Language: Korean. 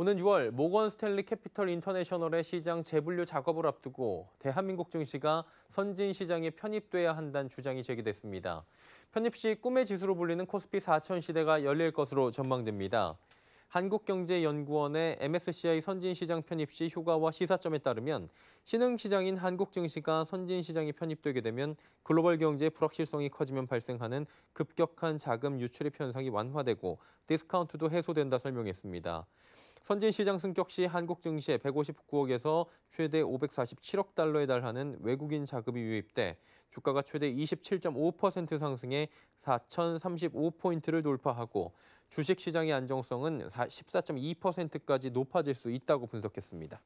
오는 6월 모건 스탠리 캐피털 인터내셔널의 시장 재분류 작업을 앞두고 대한민국 증시가 선진 시장에 편입돼야 한다는 주장이 제기됐습니다. 편입 시 꿈의 지수로 불리는 코스피 4천 시대가 열릴 것으로 전망됩니다. 한국경제연구원의 MSCI 선진시장 편입 시 효과와 시사점에 따르면 신흥시장인 한국증시가 선진시장에 편입되게 되면 글로벌 경제의 불확실성이 커지면 발생하는 급격한 자금 유출입 현상이 완화되고 디스카운트도 해소된다 설명했습니다. 선진시장 승격 시 한국 증시에 159억에서 최대 547억 달러에 달하는 외국인 자금이 유입돼 주가가 최대 27.5% 상승해 4,035포인트를 돌파하고 주식시장의 안정성은 14.2%까지 높아질 수 있다고 분석했습니다.